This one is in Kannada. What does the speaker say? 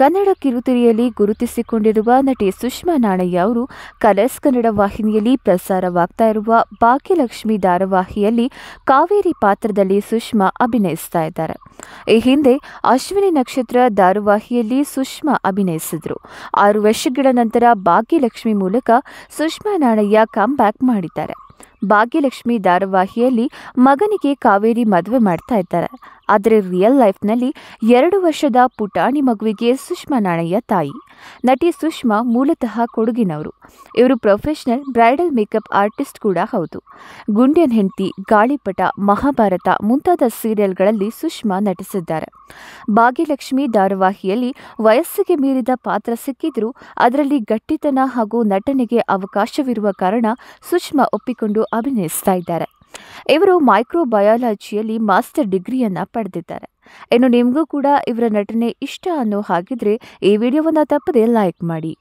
ಕನ್ನಡ ಕಿರುತೆರೆಯಲ್ಲಿ ಗುರುತಿಸಿಕೊಂಡಿರುವ ನಟಿ ಸುಷ್ಮಾ ನಾಣಯ್ಯ ಅವರು ಕಲರ್ಸ್ ಕನ್ನಡ ವಾಹಿನಿಯಲ್ಲಿ ಪ್ರಸಾರವಾಗ್ತಾ ಇರುವ ಭಾಗ್ಯಲಕ್ಷ್ಮಿ ಧಾರಾವಾಹಿಯಲ್ಲಿ ಕಾವೇರಿ ಪಾತ್ರದಲ್ಲಿ ಸುಷ್ಮಾ ಅಭಿನಯಿಸ್ತಾ ಇದ್ದಾರೆ ಈ ಹಿಂದೆ ಅಶ್ವಿನಿ ನಕ್ಷತ್ರ ಧಾರಾವಾಹಿಯಲ್ಲಿ ಸುಷ್ಮಾ ಅಭಿನಯಿಸಿದ್ರು ಆರು ವರ್ಷಗಳ ನಂತರ ಭಾಗ್ಯಲಕ್ಷ್ಮಿ ಮೂಲಕ ಸುಷ್ಮಾ ನಾಣಯ್ಯ ಕಮ್ ಬ್ಯಾಕ್ ಮಾಡಿದ್ದಾರೆ ಭಾಗ್ಯಲಕ್ಷ್ಮಿ ಧಾರಾವಾಹಿಯಲ್ಲಿ ಮಗನಿಗೆ ಕಾವೇರಿ ಮದುವೆ ಮಾಡ್ತಾ ಇದ್ದಾರೆ ಆದರೆ ರಿಯಲ್ ಲೈಫ್ನಲ್ಲಿ ಎರಡು ವರ್ಷದ ಪುಟಾಣಿ ಮಗುವಿಗೆ ಸುಷ್ಮಾ ನಾಣಯ್ಯ ತಾಯಿ ನಟಿ ಸುಷ್ಮಾ ಮೂಲತಃ ಕೊಡುಗಿನವರು ಇವರು ಪ್ರೊಫೆಷನಲ್ ಬ್ರೈಡಲ್ ಮೇಕಪ್ ಆರ್ಟಿಸ್ಟ್ ಕೂಡ ಹೌದು ಗುಂಡ್ಯನ್ ಹೆಂಡತಿ ಗಾಳಿಪಟ ಮಹಾಭಾರತ ಮುಂತಾದ ಸೀರಿಯಲ್ಗಳಲ್ಲಿ ಸುಷ್ಮಾ ನಟಿಸಿದ್ದಾರೆ ಭಾಗ್ಯಲಕ್ಷ್ಮಿ ಧಾರಾವಾಹಿಯಲ್ಲಿ ವಯಸ್ಸಿಗೆ ಮೀರಿದ ಪಾತ್ರ ಸಿಕ್ಕಿದ್ರೂ ಅದರಲ್ಲಿ ಗಟ್ಟಿತನ ಹಾಗೂ ನಟನೆಗೆ ಅವಕಾಶವಿರುವ ಕಾರಣ ಸುಷ್ಮಾ ಒಪ್ಪಿಕೊಂಡು ಅಭಿನಯಿಸ್ತಾ ಇದ್ದಾರೆ ಇವರು ಮೈಕ್ರೋಬಯಾಲಜಿಯಲ್ಲಿ ಮಾಸ್ಟರ್ ಡಿಗ್ರಿಯನ್ನು ಪಡೆದಿದ್ದಾರೆ ಇನ್ನು ನಿಮಗೂ ಕೂಡ ಇವರ ನಟನೆ ಇಷ್ಟ ಅನ್ನೋ ಹಾಗಿದ್ರೆ ಈ ವಿಡಿಯೋವನ್ನು ತಪ್ಪದೆ ಲೈಕ್ ಮಾಡಿ